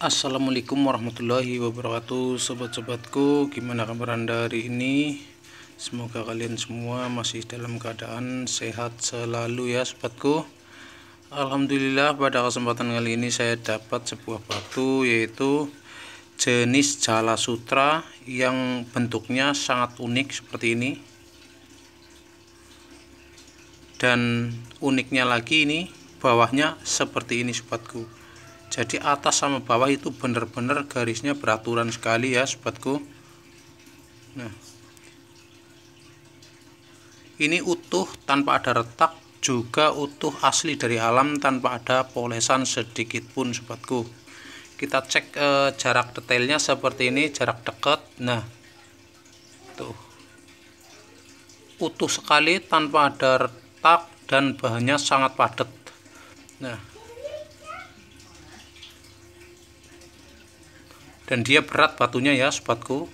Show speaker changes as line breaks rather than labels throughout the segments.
Assalamualaikum warahmatullahi wabarakatuh Sobat-sobatku gimana kabar anda hari ini Semoga kalian semua masih dalam keadaan sehat selalu ya sobatku Alhamdulillah pada kesempatan kali ini saya dapat sebuah batu yaitu jenis jala sutra yang bentuknya sangat unik seperti ini dan uniknya lagi ini bawahnya seperti ini sobatku jadi atas sama bawah itu benar-benar garisnya beraturan sekali ya sobatku nah ini utuh tanpa ada retak juga utuh asli dari alam tanpa ada polesan sedikit pun sobatku kita cek e, jarak detailnya seperti ini jarak dekat nah tuh utuh sekali tanpa ada retak dan bahannya sangat padat nah dan dia berat batunya ya sobatku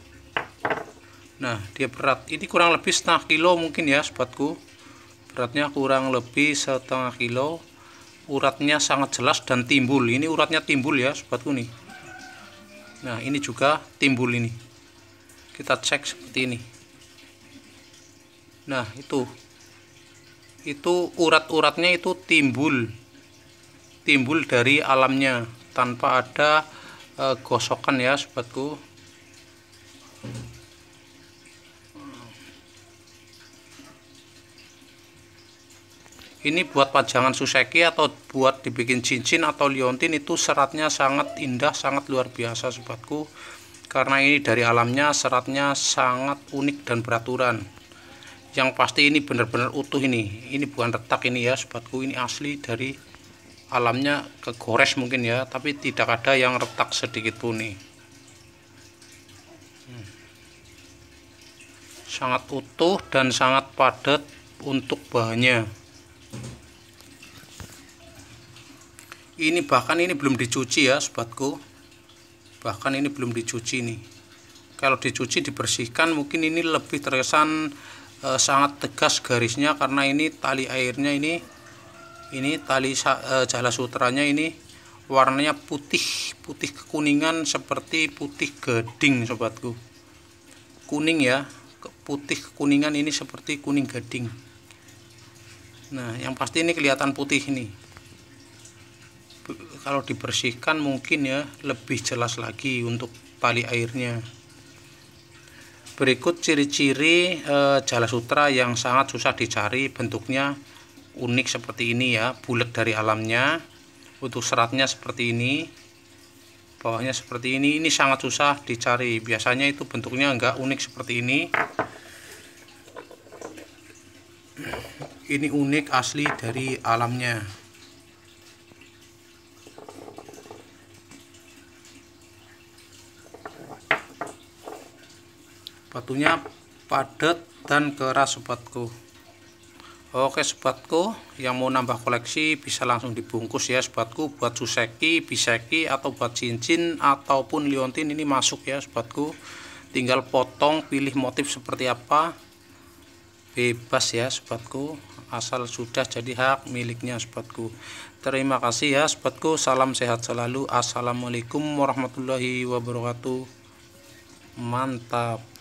nah dia berat ini kurang lebih setengah kilo mungkin ya sobatku beratnya kurang lebih setengah kilo uratnya sangat jelas dan timbul ini uratnya timbul ya sobatku nih nah ini juga timbul ini kita cek seperti ini nah itu itu urat-uratnya itu timbul timbul dari alamnya tanpa ada uh, gosokan ya sobatku ini buat pajangan suseki atau buat dibikin cincin atau liontin itu seratnya sangat indah sangat luar biasa sobatku karena ini dari alamnya seratnya sangat unik dan beraturan yang pasti ini benar-benar utuh ini ini bukan retak ini ya sobatku ini asli dari alamnya kegores mungkin ya tapi tidak ada yang retak sedikit pun nih hmm. sangat utuh dan sangat padat untuk bahannya ini bahkan ini belum dicuci ya sobatku bahkan ini belum dicuci nih kalau dicuci dibersihkan mungkin ini lebih terkesan e, eh, sangat tegas garisnya karena ini tali airnya ini ini tali eh, jala sutranya ini warnanya putih putih kekuningan seperti putih gading sobatku kuning ya putih kekuningan ini seperti kuning gading nah yang pasti ini kelihatan putih ini kalau dibersihkan mungkin ya lebih jelas lagi untuk tali airnya berikut ciri-ciri e, jala sutra yang sangat susah dicari bentuknya unik seperti ini ya bulat dari alamnya untuk seratnya seperti ini bawahnya seperti ini ini sangat susah dicari biasanya itu bentuknya enggak unik seperti ini ini unik asli dari alamnya batunya padat dan keras sobatku Oke sobatku yang mau nambah koleksi bisa langsung dibungkus ya sobatku buat suseki, biseki atau buat cincin ataupun liontin ini masuk ya sobatku tinggal potong pilih motif seperti apa bebas ya sobatku asal sudah jadi hak miliknya sobatku terima kasih ya sobatku salam sehat selalu assalamualaikum warahmatullahi wabarakatuh mantap